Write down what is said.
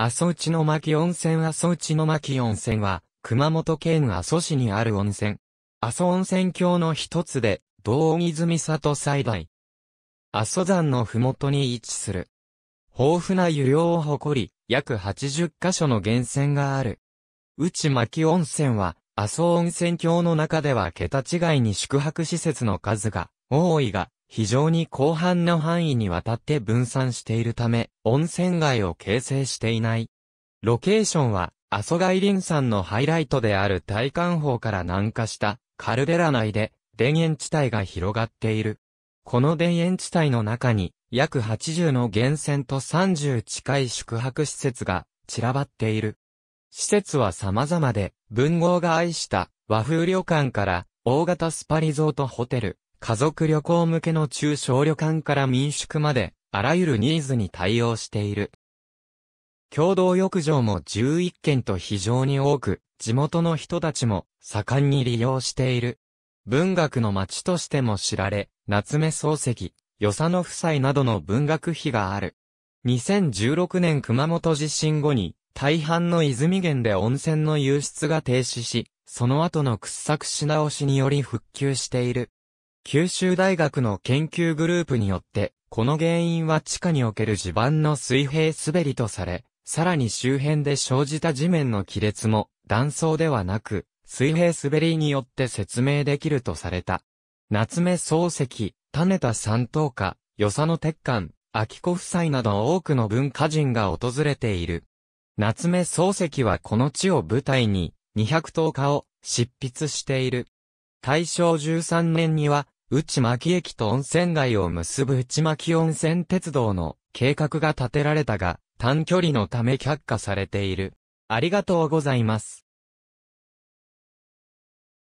阿蘇内の巻温泉阿蘇内の巻温泉は、熊本県阿蘇市にある温泉。阿蘇温泉郷の一つで、道泉里最大。阿蘇山のふもとに位置する。豊富な湯量を誇り、約80カ所の源泉がある。内巻温泉は、阿蘇温泉郷の中では桁違いに宿泊施設の数が多いが、非常に広範な範囲にわたって分散しているため、温泉街を形成していない。ロケーションは、阿蘇外林山のハイライトである大観峰から南下したカルデラ内で田園地帯が広がっている。この田園地帯の中に約80の源泉と30近い宿泊施設が散らばっている。施設は様々で、文豪が愛した和風旅館から大型スパリゾートホテル、家族旅行向けの中小旅館から民宿まで、あらゆるニーズに対応している。共同浴場も11件と非常に多く、地元の人たちも盛んに利用している。文学の街としても知られ、夏目漱石、与謝野夫妻などの文学碑がある。2016年熊本地震後に、大半の泉源で温泉の流出が停止し、その後の掘削し直しにより復旧している。九州大学の研究グループによって、この原因は地下における地盤の水平滑りとされ、さらに周辺で生じた地面の亀裂も断層ではなく、水平滑りによって説明できるとされた。夏目漱石、種田三等家、与謝野鉄管、秋子夫妻など多くの文化人が訪れている。夏目漱石はこの地を舞台に、200家を執筆している。大正13年には、内巻駅と温泉街を結ぶ内巻温泉鉄道の計画が立てられたが、短距離のため却下されている。ありがとうございます。